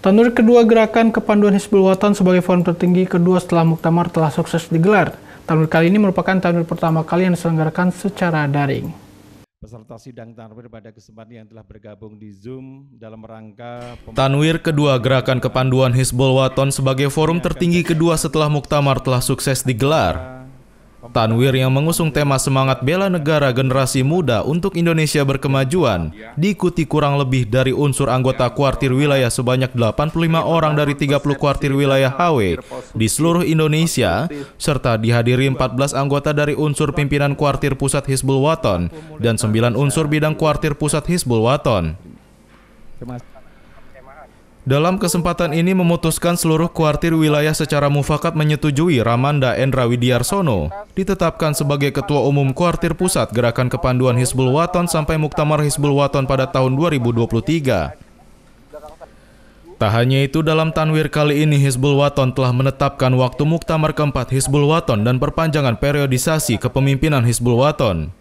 Tanur kedua gerakan kepanduan Hizbul Watan sebagai forum tertinggi kedua setelah Muktamar telah sukses digelar. Tanur kali ini merupakan tanur pertama kali yang diselenggarakan secara daring. Peserta sidang Tanwir pada kesempatan yang telah bergabung di Zoom dalam rangka... Tanwir kedua gerakan kepanduan Hizbul Waton sebagai forum tertinggi kedua setelah Muktamar telah sukses digelar. Tanwir yang mengusung tema semangat bela negara generasi muda untuk Indonesia berkemajuan diikuti kurang lebih dari unsur anggota kuartir wilayah sebanyak 85 orang dari 30 kuartir wilayah HW di seluruh Indonesia serta dihadiri 14 anggota dari unsur pimpinan kuartir pusat Hizbul Waton dan 9 unsur bidang kuartir pusat Hizbul Waton. Dalam kesempatan ini memutuskan seluruh kuartir wilayah secara mufakat menyetujui Ramanda Endra Widiarsono ditetapkan sebagai Ketua Umum Kuartir Pusat Gerakan Kepanduan Hizbul Waton sampai Muktamar Hizbul Waton pada tahun 2023. Tak hanya itu, dalam tanwir kali ini Hizbul Waton telah menetapkan waktu Muktamar keempat Hizbul Waton dan perpanjangan periodisasi kepemimpinan Hizbul Waton.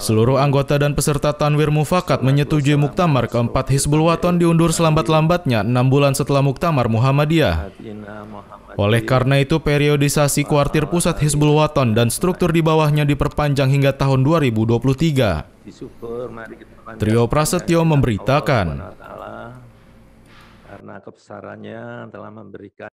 Seluruh anggota dan peserta Tanwir Mufakat menyetujui Muktamar keempat Hizbul Waton diundur selambat-lambatnya enam bulan setelah Muktamar Muhammadiyah. Oleh karena itu, periodisasi kuartir pusat Hizbul Waton dan struktur di bawahnya diperpanjang hingga tahun 2023. Trio Prasetyo memberitakan. Karena kebesarannya telah memberikan